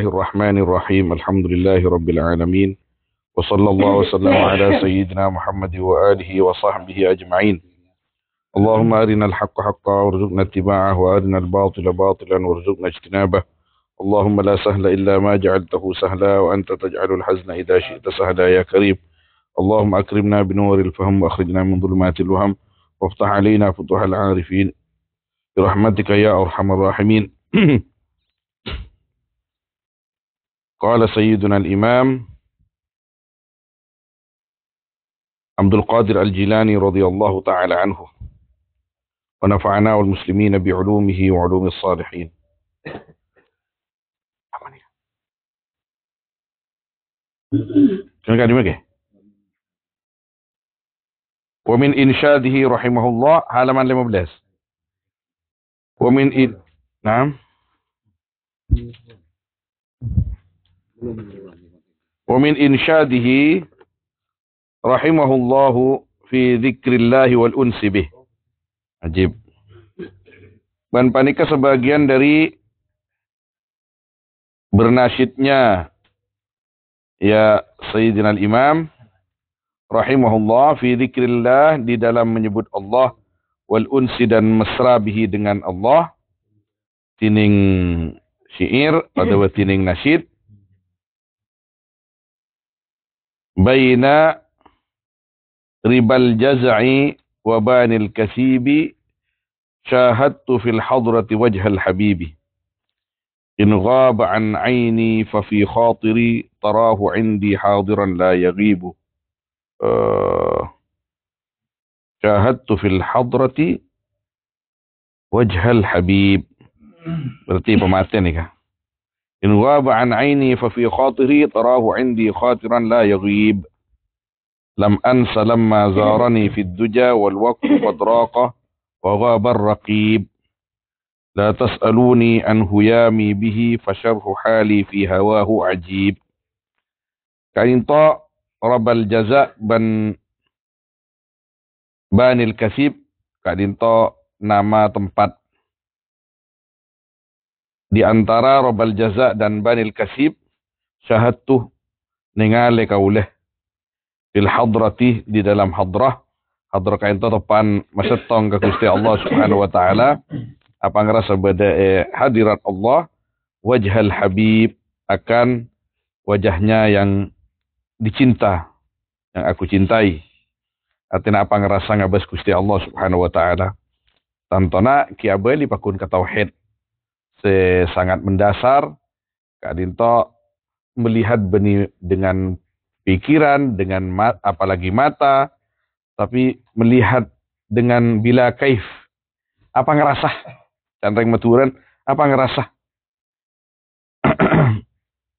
الله الرحمن الرحيم الحمد لله رب العالمين وصلى الله وسلم على سيدنا محمد وآله وصحبه أجمعين اللهم أرنا الحق حقا وارزقنا اتباعه وأرنا الباطل باطلا وارزقنا اجتنابه اللهم لا سهل إلا ما جعلته سهلا وأنت تجعل الحزن إذا شئت سهلا يا كريم اللهم أكرمنا بنور الفهم وأخرجنا من ظلمات الوهم وافتح علينا فتوح العارفين برحمتك يا أرحم الراحمين قال سيدنا الإمام عبد القادر الجيلاني رضي الله تعالى عنه ونفعنا والمسلمين بعلومه وعلوم الصالحين ومن إنشاده رحمه الله على من لم ومن إن... نعم Wa min insyadihi rahimahullahu fi dzikrillah wal unsi bih. Ajib. Ban panika sebagian dari bernasyidnya ya Sayyidina Imam rahimahullah fi dzikrillah di dalam menyebut Allah wal unsi dan mesra bihi dengan Allah tining syair atau tining nasyid بين ربا الجزع وبان الكسيب شاهدت في الحضرة وجه الحبيب إن غاب عن عيني ففي خاطري تراه عندي حاضرا لا يغيب آه. شاهدت في الحضرة وجه الحبيب berarti مع ni إن غاب عن عيني ففي خاطري تراه عندي خاطرا لا يغيب لم أنس لما زارني في الدجى والوقت قد راق وغاب الرقيب لا تسألوني عن هيامي به فشرح حالي في هواه عجيب كعنطاء رب الجزاء بن بان الكسيب Kadinto نما tempat di antara Robal Jaza dan Banil Kasib syahadtu ningale kauleh fil hadrati di dalam hadrah hadrah kain tepan masetong ke Gusti Allah Subhanahu wa taala apa ngerasa beda eh, hadirat Allah wajhal habib akan wajahnya yang dicinta yang aku cintai artinya apa ngerasa ngabas Gusti Allah Subhanahu wa taala tantona kiabeli pakun ka tauhid sangat mendasar. Kak Dinto melihat benih dengan pikiran, dengan mat, apalagi mata, tapi melihat dengan bila kaif. Apa ngerasa? Canteng meturan, apa ngerasa?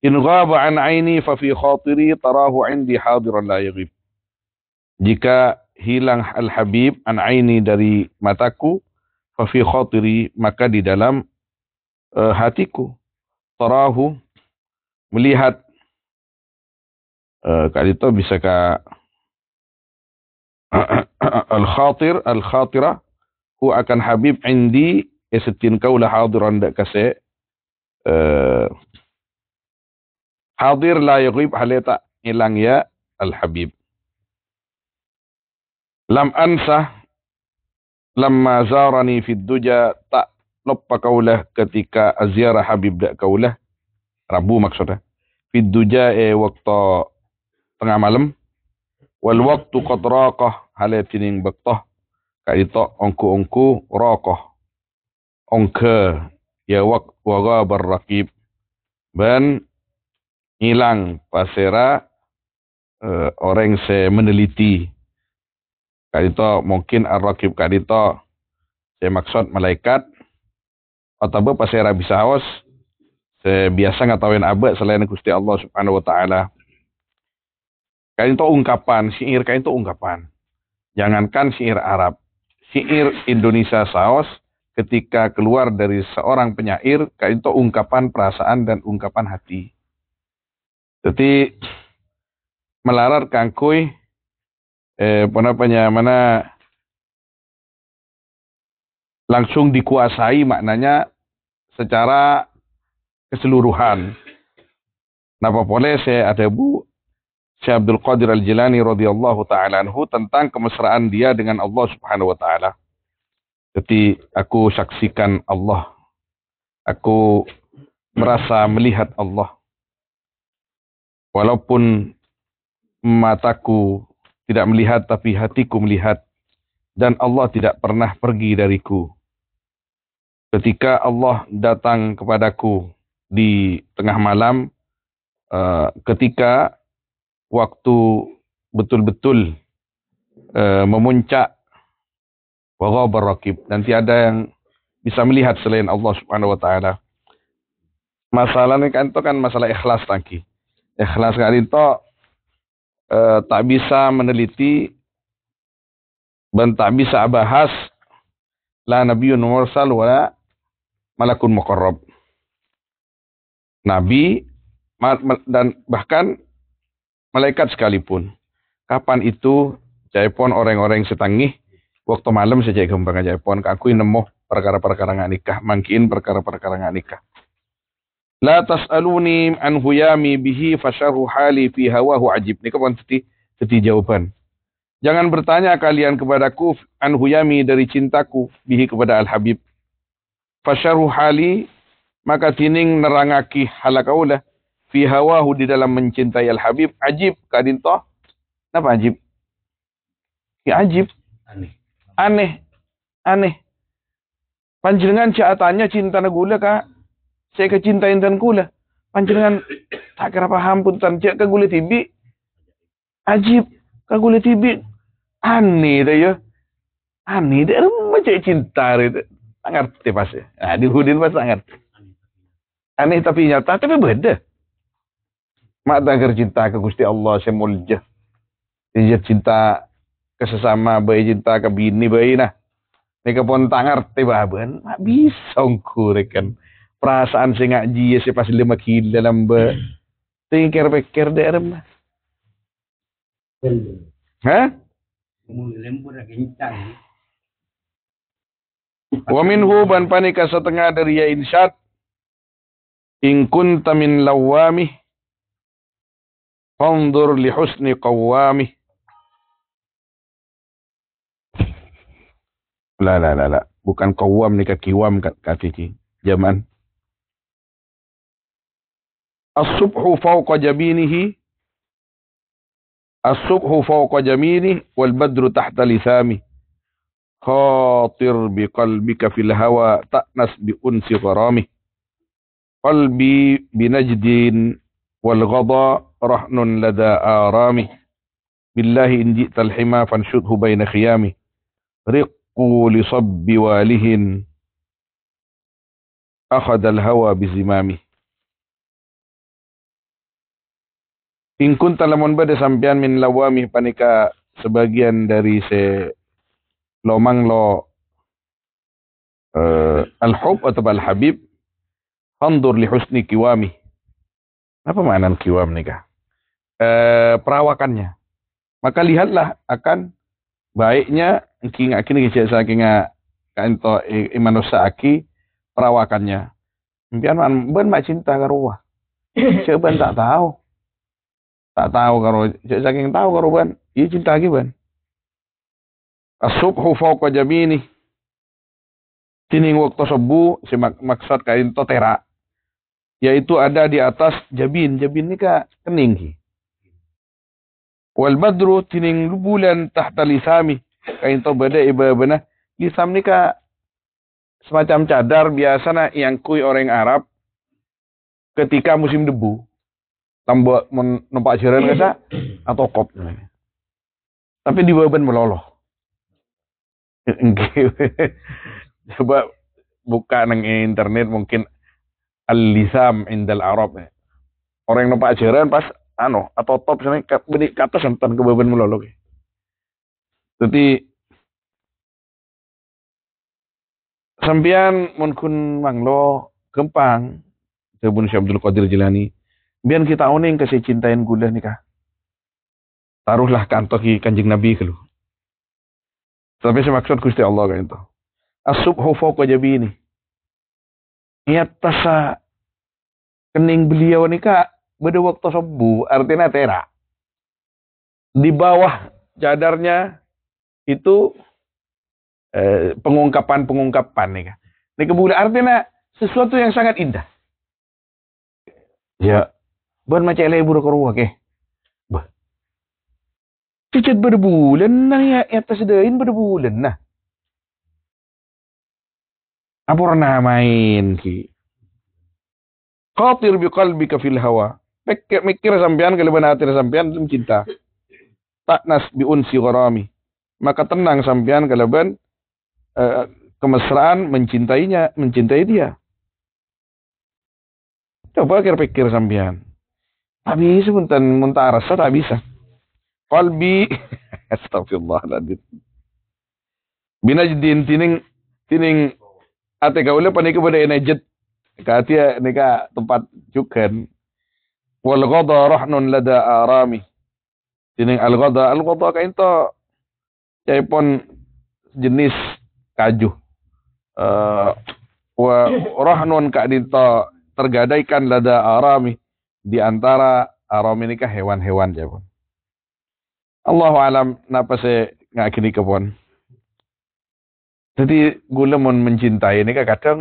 In ghaba an aini fa fi khatiri tarahu indi hadiran la yaghib. Jika hilang al-habib an aini dari mataku fa fi khatiri maka di dalam uh, hatiku. Tarahu melihat uh, Kak Dito bisa Kak Al-Khatir Al-Khatira hu akan Habib indi esetin ya kau hadiran dak kase uh, hadir la yaghib haleta hilang ya Al-Habib lam ansa lam zarani fid duja tak Loppa kaulah ketika aziarah Habib dak kaulah Rabu maksudnya. Fiduja e waktu tengah malam. Wal waktu qad raqah halatining baktah. Kaito ongku-ongku raqah. Ongke ya wak waga berrakib. Dan hilang pasera uh, orang saya meneliti. Kadito mungkin arwakib rakib kadito saya maksud malaikat atau apa saya rabi awas sebiasa ngatawain abe selain Gusti Allah Subhanahu wa taala. Kain itu ungkapan, syair kain itu ungkapan. Jangankan syair Arab, syair Indonesia saos ketika keluar dari seorang penyair, kain itu ungkapan perasaan dan ungkapan hati. Jadi melarat kangkui eh penapanya mana langsung dikuasai maknanya secara keseluruhan. Napa boleh saya ada Bu Syekh Abdul Qadir Al-Jilani radhiyallahu taala anhu tentang kemesraan dia dengan Allah Subhanahu wa taala. Jadi aku saksikan Allah. Aku merasa melihat Allah. Walaupun mataku tidak melihat tapi hatiku melihat dan Allah tidak pernah pergi dariku ketika Allah datang kepadaku di tengah malam uh, ketika waktu betul-betul uh, memuncak wa rakib nanti ada yang bisa melihat selain Allah Subhanahu wa taala masalahnya kan itu kan masalah ikhlas lagi ikhlas kali itu uh, tak bisa meneliti dan tak bisa bahas la nabiyyun mursal wala malakun mokorob, Nabi dan bahkan malaikat sekalipun. Kapan itu jaipon orang-orang setangih waktu malam saja gembang jaipon kakui nemu perkara-perkara nggak nikah mangkin perkara-perkara nggak nikah la tas'aluni an huyami bihi fasharu hali fi hawahu ajib ini kapan teti, teti jawaban jangan bertanya kalian kepadaku an huyami dari cintaku bihi kepada al habib Fasyaru hali maka tining nerangaki halakaulah fi hawahu di dalam mencintai al habib ajib kadintoh kenapa ajib ya ajib aneh aneh aneh panjenengan caatannya cinta negula kak saya kecintain dan kula panjenengan tak kira paham pun tan cek ke gula tibi ajib ke gula tibi aneh dah ya aneh dah macam cinta itu ngerti pasti. Nah, di Hudin pasti Aneh tapi nyata, tapi beda. Mak agar cinta ke Gusti Allah semulja Iya cinta ke sesama, bayi cinta ke bini bayi nah. Ini kepon tak ngerti bahaban, mak bisa ngkurekan. Perasaan sing jia si pasti lima kilo dalam be. Tingkir-pikir derem. Hah? Mulai lembur Waminhu ban panika setengah dari ya insyad. In tamin lawami. Fandur li husni qawamih. La la la la. Bukan qawam ni kaki katiki. Jaman. As-subhu fauqa jabinihi. As-subhu fauqa jamini, Wal badru tahta lisami. خاطر بقلبك في الهوى تأنس بأنس غرامه قلبي بنجد والغضا رهن لدى آرامه بالله إن جئت الحما فانشده بين خيامه رقوا لصب واله أخذ الهوى بزمامه إن كنت lamun bade من min lawami سباقيا sebagian dari se lo mang lo uh, al-hub atau al-habib fandur li husni kiwami apa makna kiwam kah uh, perawakannya maka lihatlah akan baiknya kinga kini kisah kinga kanto imanusa aki perawakannya impian man ben mak cinta karo wah cek ben tak tahu tak tahu karo cek saking tahu karo ben iya cinta lagi ben As-subhu fawqa jamini. Tining waktu sebu, si mak maksud kain totera. Yaitu ada di atas jabin. Jabin nih ka kening ki. Wal badru tining bulan tahta lisami. Kain to beda iba bena. Lisam ini ka semacam cadar biasana yang kui orang Arab ketika musim debu tambah menempak jaran kata atau kop tapi di beban meloloh Coba buka nang internet mungkin alisam lisam indal Arab. Ya. Orang yang nampak ajaran pas ano atau top sana beri kata santan kebeban melolok. Jadi sampean mungkin manglo gempang Sebun Syekh Qadir Jilani. Biar kita uning kasih cintain gudah nikah. Taruhlah kantor kanjeng Nabi kalau tapi saya maksud Gusti Allah kan itu. As-subhu jabi ini. Ia tasa kening beliau ini kak beda waktu sebu artinya tera. Di bawah jadarnya itu eh, pengungkapan-pengungkapan nih kak. Ini kebudak artinya sesuatu yang sangat indah. Ya, buat macam lebur ke oke? Cicat berbulan nah ya eta sedain berbulan nah. Apa pernah main ki. Khatir bi qalbika fil hawa. mikir sampean benar hati sampean itu cinta. nas bi unsi gharami. Maka tenang sampean kelebihan eh, kemesraan mencintainya, mencintai dia. Coba kira pikir sampean. Tapi sebentar muntah rasa tak bisa qalbi astagfirullahaladzim binajdin tining tining ate kaula paniki pada enajet katia nika tempat jukan wal ghada rahnun lada arami tining al ghada al ghada ka ento pon jenis kaju uh, eh, wa rahnun ka dito tergadaikan lada arami di antara arami nika hewan-hewan ya Allahu alam kenapa saya nggak gini kepon. Jadi gue mun mencintai ini kan kadang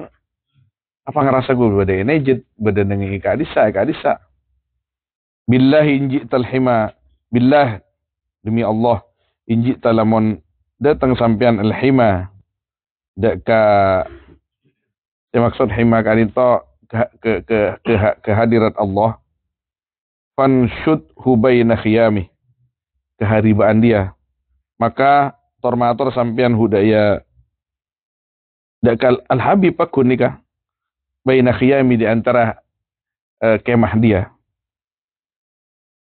apa ngerasa gue beda ini jad beda dengan ika adisa ika adisa. Billah inji talhima billah demi Allah inji talamon datang sampean alhima dak ka ya maksud hima kanito ke ke ke, ke kehadirat Allah fansyud hubayna khiyami keharibaan dia. Maka tormator sampian hudaya dakal al-habib kunika baina khiyami di antara eh, kemah dia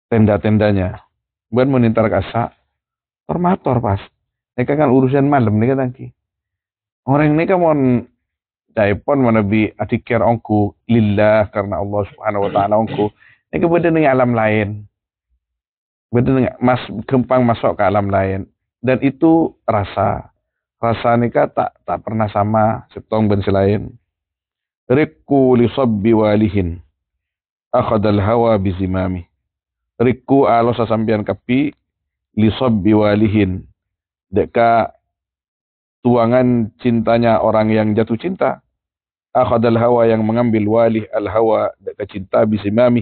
tenda-tendanya bukan menintar kasa tormator pas mereka kan urusan malam nih tangki orang ini mau daipon mana bi adikir ongku lillah karena Allah subhanahu wa ta'ala ongku ini kemudian alam lain nggak mas gampang masuk ke alam lain dan itu rasa rasa nikah tak tak pernah sama setong bensi lain rikku li sabbi walihin akhadal hawa bizimami rikku alo sasambian kapi li sabbi walihin deka tuangan cintanya orang yang jatuh cinta akhadal hawa yang mengambil walih al hawa deka cinta bizimami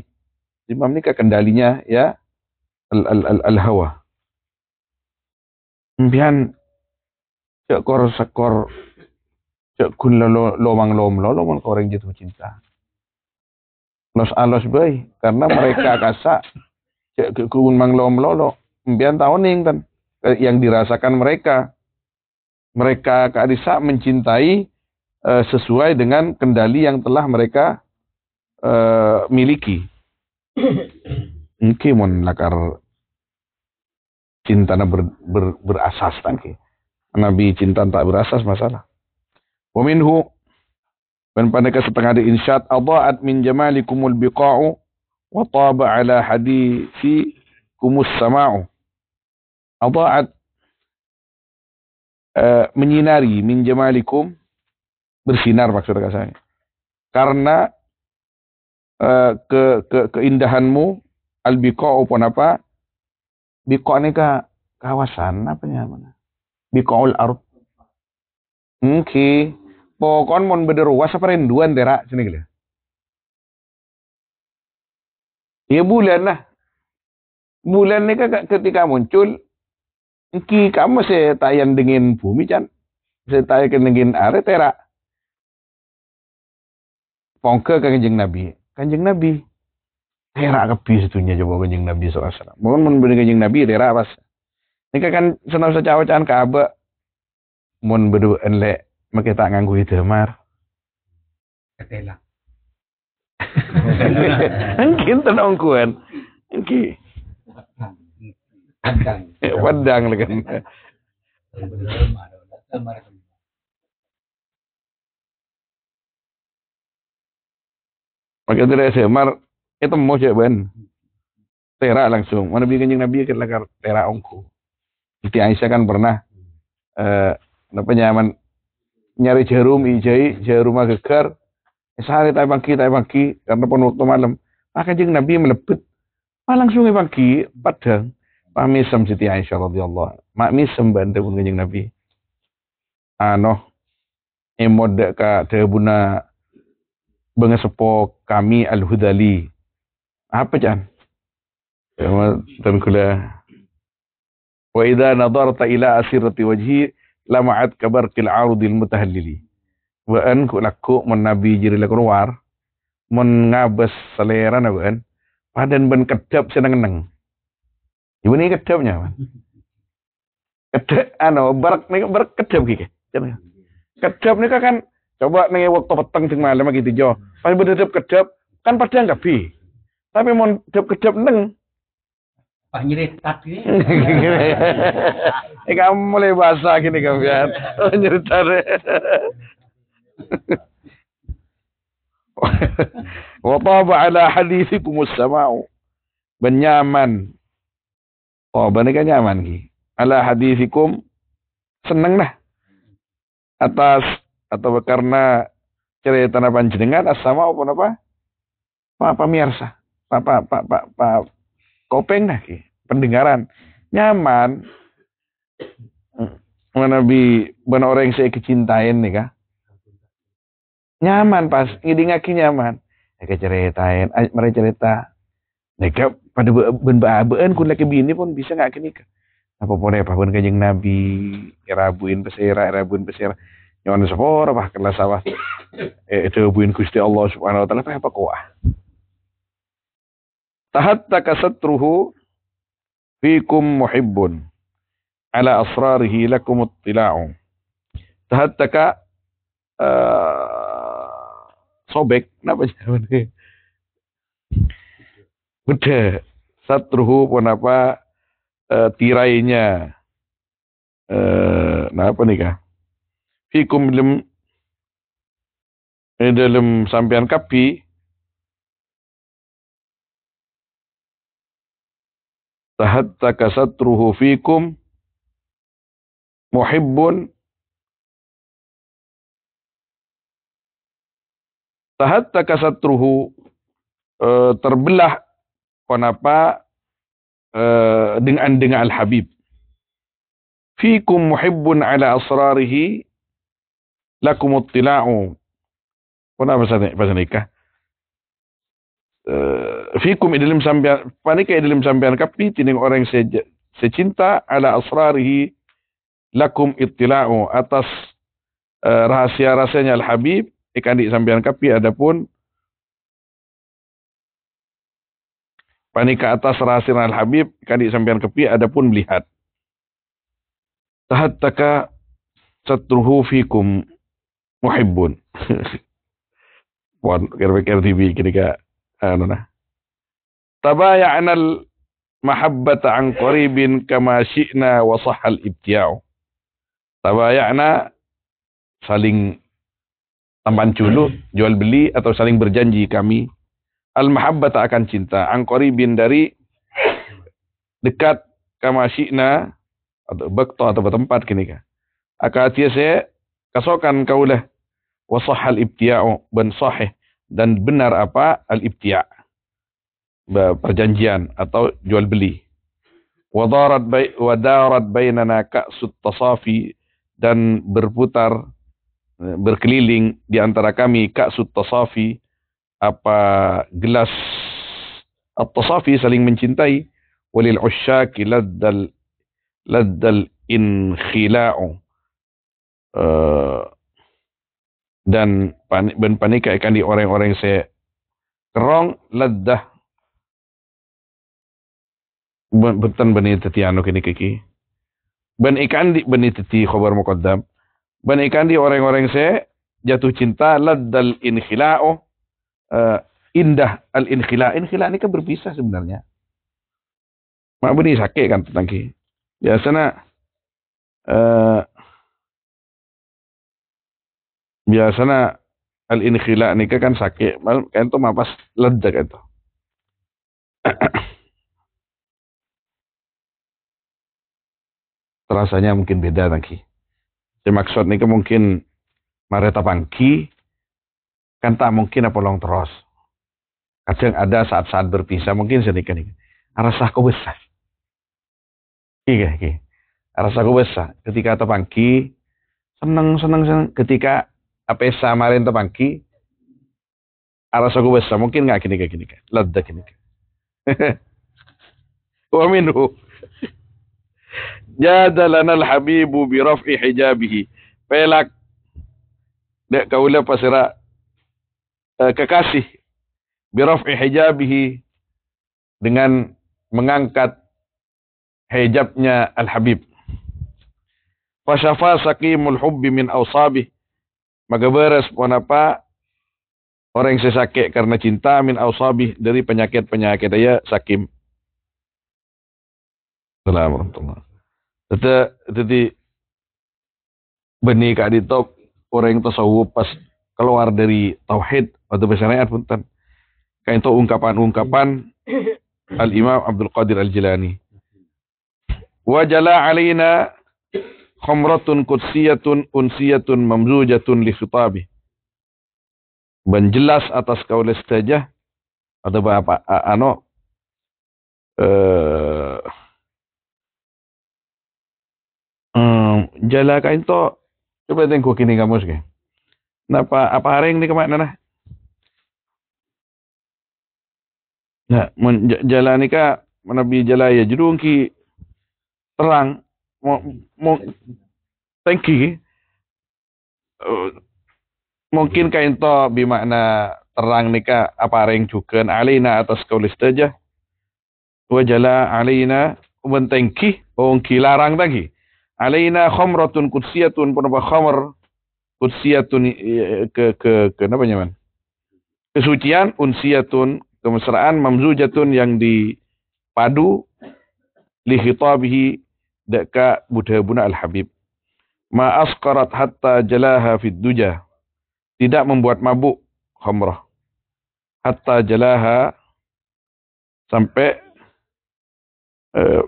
zimam ini kendalinya ya ال ال ال الهوى kemudian sekor sekor sekun lomang lom lo lomang koreng jatuh cinta los alos bay karena mereka kasa sekun mang lom lolo lo kemudian tahun kan yang dirasakan mereka mereka kadisa mencintai uh, sesuai dengan kendali yang telah mereka uh, miliki. Mungkin lakar cintana ber, ber, berasas tangki. Nabi cinta tak berasas masalah. Waminhu. minhu dan setengah di insyad adaat min jamalikumul biqa'u wa taba ala hadithi kumus sama'u. Adaat uh, eh, menyinari min jamalikum bersinar maksud saya. Karena uh, ke, ke, keindahanmu al biqa'u pun apa? Biko ini ke kawasan apa namanya? Bikoul arut, Engki. Pokon mon bederuas apa rinduan tera sini gila. Ya bulan lah. Bulan ni kan ketika muncul Ki kamu saya tayang dengan bumi kan. Saya tayang dengan are tera. Pongke ke kanjeng Nabi. Kanjeng Nabi tera kebi sedunia coba kanjeng Nabi SAW. Mohon mun beri kanjeng Nabi tera pas. Nika kan senau secawa can kaba Mohon berdua enlek mereka tak nganggo idemar. Ketela. Engkin tenang kuan. Engki. Padang. Eh, padang Maka tidak semar itu mo siya Tera langsung. Manabi kanjeng Nabi ketika tera ongko. Siti Aisyah kan pernah eh apa nyaman nyari jarum ijai jarum gegar eh, sehari tay pagi tay pagi karena pun waktu malam maka ah, jeng Nabi melepet. ah, langsung pagi padang pamisem Siti Aisyah radhiyallahu mak misem bandeng pun Nabi ano emod ka debuna bengesepo kami al-hudali apa Jan? Ya, dan kula wa idza nadarta ila asirati wajhi lama'at kabarqil arudil mutahallili wa an kulaku mun nabi jiri lakunwar mun ngabes selera na ben padan ben kedap seneng neng. ibu ini kedapnya man kedap anu barak nih barak kedap gitu kedap nih kan, kan coba nih waktu petang sing malam gitu jo pas berdedap kedap kan pada enggak bi tapi mau kedep-kedep neng. Pak nyeritat tapi, Ini kamu mulai bahasa gini kamu ya. Oh, nyeritat. Wataba ala hadithikum sama'u. Benyaman. Oh, benar nyaman ki. Ala hadithikum seneng lah. Atas atau karena cerita panjenengan as-sama'u apa apa? Apa pemirsa? Pak Pak Pak Pak Pak Kopeng dah ki, pendengaran nyaman. Hmm. Mana bi mana orang yang saya kecintain nih kah? Nyaman pas ngidi ngaki nyaman. Mereka ceritain, mereka cerita. Mereka pada ben baabeen kun laki bini pun bisa nggak kak Apa ya apa pun kajeng Nabi, rabuin pesera, ya rabuin pesera nyaman sepor apa kelas sawah eh itu buin Gusti Allah Subhanahu wa taala apa kuah tahattaka satruhu fikum muhibbun ala asrarihi lakum ittila'u tahattaka uh, sobek kenapa jawabannya udah satruhu apa uh, tirainya uh, nah apa nih kah fikum dalam dalam sampean kapi tahattaka satruhu fikum muhibbun tahattaka satruhu e, terbelah kenapa e, eh, dengan dengan al-habib fikum muhibbun ala asrarihi lakum uttila'u kenapa bahasa bahasa nikah Eh, fikum idilim sampean panika idilim sampean kapi tining orang yang secinta ala asrarihi lakum ittila'u atas eh, rahasia-rahasianya al-habib ikan di sampean kapi adapun panika atas rahasia al-habib ikan di sampean kapi adapun melihat tahattaka satruhu fikum muhibbun Wan, kira-kira TV, kira-kira آلنا تبايعنا المحبة عن kama كما شئنا وصح الابتياع tabayana saling tampan culu, jual beli atau saling berjanji kami al mahabbata akan cinta angkoribin dari dekat kama syikna atau bekto atau tempat kini ka akatia saya kasokan kaulah wasahal ibtia'u ben sahih dan benar apa al-ibtia perjanjian atau jual beli wadarat bay, wadarat bainana ka'sut tasafi dan berputar berkeliling di antara kami ka'sut tasafi apa gelas at-tasafi saling mencintai walil usyaki laddal laddal inkhila'u uh, dan ben panik akan di orang-orang saya kerong ledah betan benih teti anu kini kiki ben ikan di bani teti khobar muqaddam ben ikan di orang-orang saya jatuh cinta ladal inkhila'u uh, eh, indah al inkhila inkhila ini kan berpisah sebenarnya mak bani sakit kan tentang ki biasanya uh, biasanya al gila nikah kan sakit mal itu mapas ledak itu rasanya mungkin beda lagi jadi maksud nikah mungkin mereta pangki kan tak mungkin apa long terus kadang ada saat-saat berpisah mungkin saya nikah nih rasa aku besar iya iya, iya. rasa aku besar ketika tepangki seneng seneng seneng ketika apa ya samarin tuh pangki arah aku besar mungkin nggak kini kayak gini kayak ladda kini kayak wa minhu jadalana al habibu bi raf'i pelak dek kau lihat pasirah eh, kekasih bi raf'i hijabihi dengan mengangkat hijabnya al habib fasyafa saqimul hubbi min awsabihi maka beres apa orang yang sesakit karena cinta min ausabi dari penyakit-penyakit dia sakim. Assalamualaikum warahmatullahi Teteh benih kak di top orang yang tasawuf pas keluar dari tauhid atau pun punten. Kayak itu ungkapan-ungkapan Al Imam Abdul Qadir Al Jilani. Wajala alina khamratun kutsiatun unsiyatun mamzujatun li khitabi. Dan atas kaul saja. atau apa ano eh um, jala kain to coba tengok kini kamu sih. Napa apa hari ini kemana nah? Nah, menjalani ka menabi jala ya jerung terang thank eh, mungkin bima bimakna terang nika apa reng juken alina atas kaulis aja wajala alina umen tengki bongki larang lagi alaina khomrotun kutsiatun, apa khomr kutsiatun eh, ke ke ke apa nyaman kesucian unsiyatun kemesraan mamzujatun yang dipadu li khitabihi deka budhabuna al-habib. Ma'asqarat hatta jalaha fid duja. Tidak membuat mabuk khamrah. Hatta jalaha sampai eh,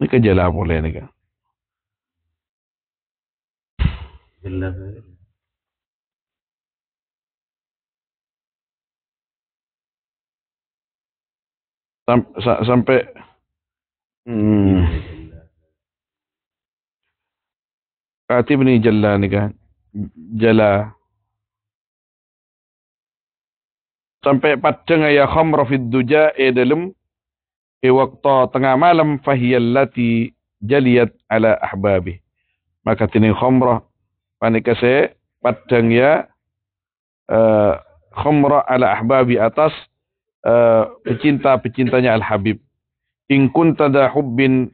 ini ke kan jala mulai ini kan. Sampai, sampai hmm. Atibni Jalla nih kan. Jala. Sampai padang ya khamra fid duja e dalam e waktu tengah malam fahiyallati jaliyat ala ahbabi. Maka tini khamra panikase padang ya uh, khamra ala ahbabi atas uh, pecinta-pecintanya Al-Habib. In kunta da hubbin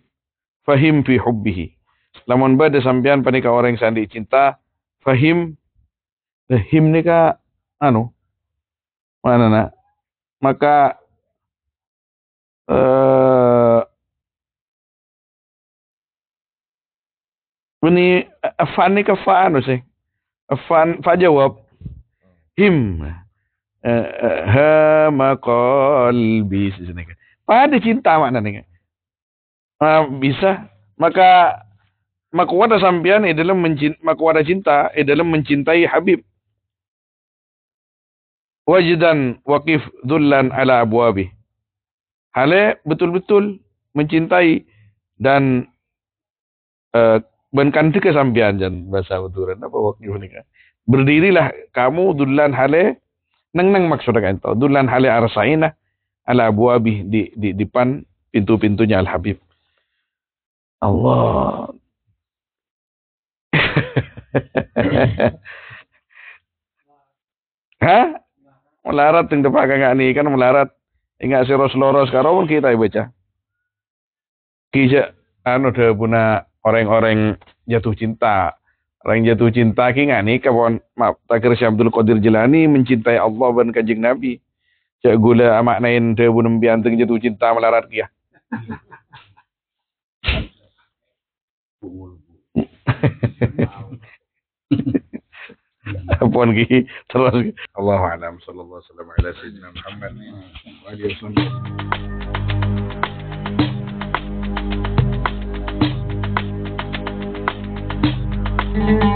fahim fi hubbihi Lamun bade sampean panika orang sandi cinta fahim him nika anu mana na maka eh uh, ini fan nika fa anu sih fan fa jawab him eh, eh, hama qalbi pada cinta maknanya ah, bisa maka makuwada sampean adalah eh, mencintai, makuwada cinta adalah eh, mencintai Habib. Wajidan waqif dhullan ala abwabi. Hale betul-betul mencintai dan uh, eh, benkanti ke sampean jan bahasa betulan apa waqif nikah. Berdirilah kamu dhullan hale neng-neng maksudnya itu. Kan? Dhullan hale arsaina ala abwabi di di depan pintu-pintunya Al-Habib. Allah Hah? Melarat yang depan kakak nih kan melarat. Ingat si Rasulullah sekarang pun kita baca. Kijak anu udah punya orang-orang jatuh cinta. Orang jatuh cinta ki nih kawan maaf takir Syekh Abdul Qadir Jilani mencintai Allah dan kajing Nabi. Cak gula maknain dia pun membianteng jatuh cinta melarat kia. Apaan ki terus Allah alam sallallahu alaihi wasallam ala sayyidina Muhammad wa alihi wasallam thank you